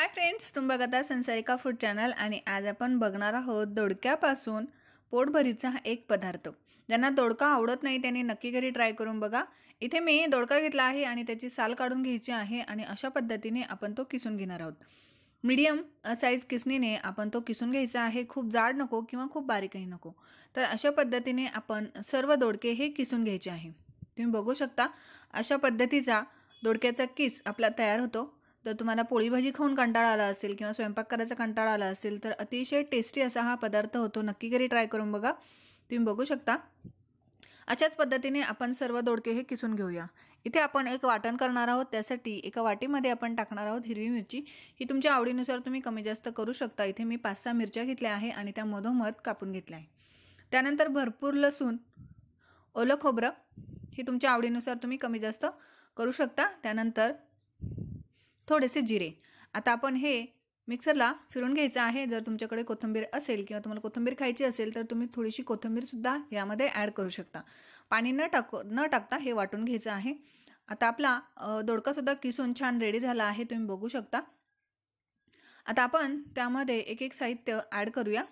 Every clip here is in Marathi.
हाय फ्रेंड्स तुम बघत आहात संसारिका फूड चॅनल आणि आज आपण बघणार आहोत दोडक्यापासून पोटभरीचा हा एक पदार्थ ज्यांना दोडका आवडत नाही त्यांनी नक्की घरी ट्राय करून बघा इथे मी दोडका घेतला आहे आणि त्याची साल काढून घ्यायची आहे आणि अशा पद्धतीने आपण तो किसून घेणार आहोत मीडियम साईज किसणीने आपण तो किसून घ्यायचा आहे खूप जाड नको किंवा खूप बारीकही नको तर अशा पद्धतीने आपण सर्व दोडके हे किसून घ्यायचे आहे तुम्ही बघू शकता अशा पद्धतीचा दोडक्याचा किस आपला तयार होतो तर तुम्हाला पोळी भाजी खाऊन कंटाळा आला असेल किंवा स्वयंपाक करायचा कंटाळा आला असेल तर अतिशय टेस्टी असा हा पदार्थ होतो नक्की घरी ट्राय करून बघा तुम्ही बघू शकता अशाच पद्धतीने आपण सर्व दोडके हे किसून घेऊया इथे आपण एक वाटण करणार आहोत त्यासाठी एका वाटीमध्ये आपण टाकणार आहोत हिरवी मिरची ही तुमच्या आवडीनुसार तुम्ही कमी जास्त करू शकता इथे मी पाच सहा मिरच्या घेतल्या आहे आणि त्या मधोमध कापून घेतल्या आहे त्यानंतर भरपूर लसूण ओलं खोबरं हे तुमच्या आवडीनुसार तुम्ही कमी जास्त करू शकता त्यानंतर थोडेसे जिरे आता आपण हे मिक्सरला फिरून घ्यायचं आहे जर तुमच्याकडे कोथिंबीर असेल किंवा तुम्हाला कोथिंबीर खायची असेल तर तुम्ही थोडीशी कोथिंबीरसुद्धा यामध्ये ॲड करू शकता पाणी न टाक न टाकता हे वाटून घ्यायचं आहे आता आपला दोडकासुद्धा किसून छान रेडी झाला आहे तुम्ही बघू शकता आता आपण त्यामध्ये एक एक साहित्य ॲड करूया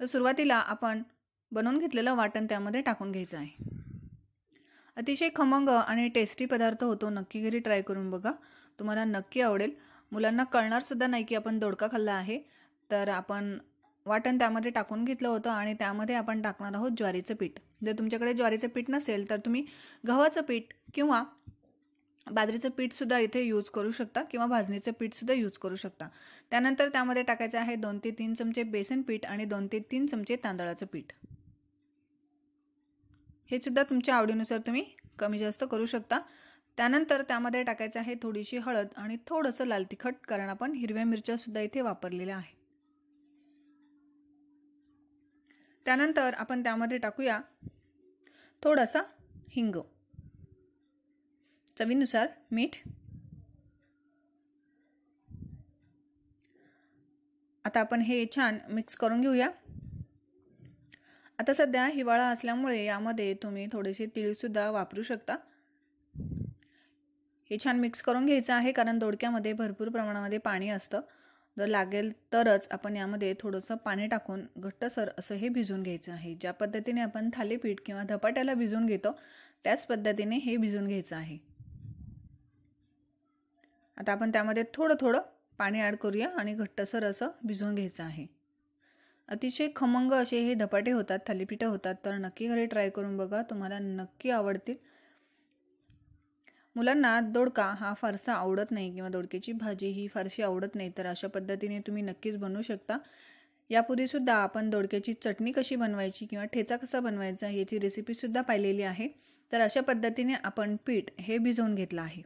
तर सुरुवातीला आपण बनवून घेतलेलं वाटण त्यामध्ये टाकून घ्यायचं आहे अतिशय खमंग आणि टेस्टी पदार्थ होतो नक्की घरी ट्राय करून बघा तुम्हाला नक्की आवडेल मुलांना कळणारसुद्धा नाही की आपण दोडका खाल्ला आहे तर आपण वाटण त्यामध्ये टाकून घेतलं होतं आणि त्यामध्ये आपण टाकणार आहोत ज्वारीचं पीठ जर तुमच्याकडे ज्वारीचं पीठ नसेल तर तुम्ही गव्हाचं पीठ किंवा बाजरीचं पीठसुद्धा इथे यूज करू शकता किंवा भाजणीचं पीठसुद्धा यूज करू शकता त्यानंतर त्यामध्ये टाकायचं आहे दोन ते तीन चमचे बेसन पीठ आणि दोन ते तीन चमचे तांदळाचं पीठ हे सुद्धा तुमच्या आवडीनुसार तुम्ही कमी जास्त करू शकता त्यानंतर त्यामध्ये टाकायचं आहे थोडीशी हळद आणि थोडंसं लाल तिखट कारण आपण हिरव्या मिरच्यासुद्धा इथे वापरलेल्या आहेत त्यानंतर आपण त्यामध्ये टाकूया थोडासा हिंग चवीनुसार मीठ आता आपण हे छान मिक्स करून घेऊया आता सध्या हिवाळा असल्यामुळे यामध्ये तुम्ही थोडेसे तिळसुद्धा वापरू शकता हे छान मिक्स करून घ्यायचं आहे कारण दोडक्यामध्ये भरपूर प्रमाणामध्ये पाणी असतं जर लागेल तरच आपण यामध्ये थोडंसं पाणी टाकून घट्टसर असं हे भिजून घ्यायचं आहे ज्या पद्धतीने आपण थालीपीठ किंवा धपाट्याला भिजून घेतो त्याच पद्धतीने हे भिजून घ्यायचं आहे आता आपण त्यामध्ये थोडं थोडं पाणी ॲड करूया आणि घट्टसर असं भिजून घ्यायचं आहे अतिशय खमंग असे हे धपाटे होतात थालीपीठं होतात तर नक्की घरी ट्राय करून बघा तुम्हाला नक्की आवडतील मुलांना दोडका हा फारसा आवडत नाही किंवा दोडक्याची भाजी ही फारशी आवडत नाही तर अशा पद्धतीने तुम्ही नक्कीच बनवू शकता सुद्धा आपण दोडक्याची चटणी कशी बनवायची किंवा ठेचा कसा बनवायचा याची रेसिपीसुद्धा पाहिलेली आहे तर अशा पद्धतीने आपण पीठ हे भिजवून घेतलं आहे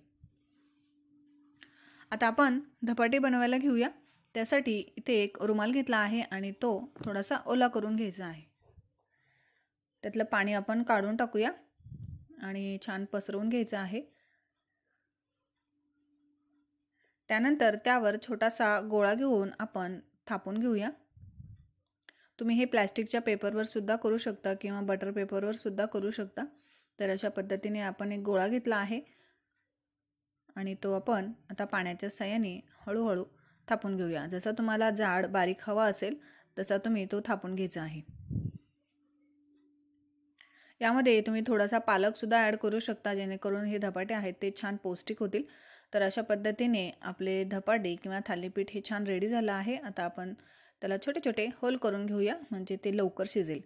आता आपण धपाटे बनवायला घेऊया त्यासाठी इथे एक रुमाल घेतला आहे आणि तो थोडासा ओला करून घ्यायचा आहे त्यातलं पाणी आपण काढून टाकूया आणि छान पसरवून घ्यायचं आहे त्यानंतर त्यावर छोटासा गोळा घेऊन आपण थापून घेऊया तुम्ही हे प्लॅस्टिकच्या पेपरवर सुद्धा करू शकता किंवा बटर पेपरवर सुद्धा करू शकता तर अशा पद्धतीने आपण एक गोळा घेतला आहे आणि तो आपण आता पाण्याच्या साह्याने हळूहळू थापून घेऊया जसं तुम्हाला जाड बारीक हवा असेल तसा तुम्ही तो थापून घ्यायचा आहे यामध्ये तुम्ही थोडासा पालकसुद्धा ॲड करू शकता जेणेकरून हे धपाटे आहेत ते छान पौष्टिक होतील तर अशा पद्धतीने आपले धपाटे किंवा थालीपीठ हे छान रेडी झालं आहे आता आपण त्याला छोटे छोटे होल करून घेऊया म्हणजे ते लवकर शिजेल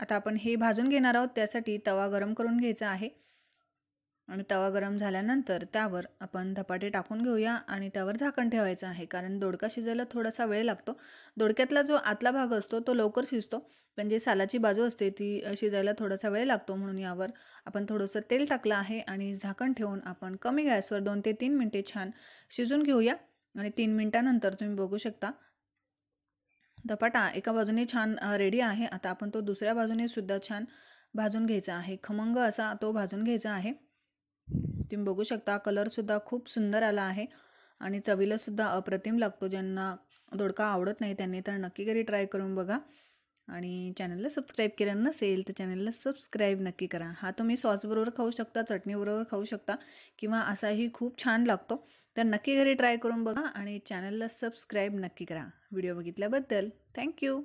आता आपण हे भाजून घेणार आहोत त्यासाठी तवा गरम करून घ्यायचा आहे आणि तवा गरम झाल्यानंतर त्यावर आपण धपाटे टाकून घेऊया आणि त्यावर झाकण ठेवायचं आहे कारण दोडका शिजायला थोडासा वेळ लागतो दोडक्यातला जो आतला भाग असतो तो लवकर शिजतो पण जे सालाची बाजू असते ती शिजायला थोडासा वेळ लागतो म्हणून यावर आपण थोडंसं तेल टाकलं आहे आणि झाकण ठेवून आपण कमी गॅसवर दोन ते तीन मिनटे छान शिजून घेऊया आणि तीन मिनटानंतर तुम्ही बघू शकता धपाटा एका बाजूने छान रेडी आहे आता आपण तो दुसऱ्या बाजूने सुद्धा छान भाजून घ्यायचा आहे खमंग असा तो भाजून घ्यायचा आहे तुम्ही बघू शकता कलरसुद्धा खूप सुंदर आला आहे आणि चवीला सुद्धा अप्रतिम लागतो ज्यांना दोडका आवडत नाही त्यांनी तर नक्की घरी ट्राय करून बघा आणि चॅनलला सबस्क्राईब केलं नसेल तर चॅनलला सबस्क्राईब नक्की करा हा तुम्ही सॉसबरोबर खाऊ शकता चटणीबरोबर खाऊ शकता किंवा असाही खूप छान लागतो तर नक्की घरी ट्राय करून बघा आणि चॅनलला सबस्क्राईब नक्की करा व्हिडिओ बघितल्याबद्दल थँक्यू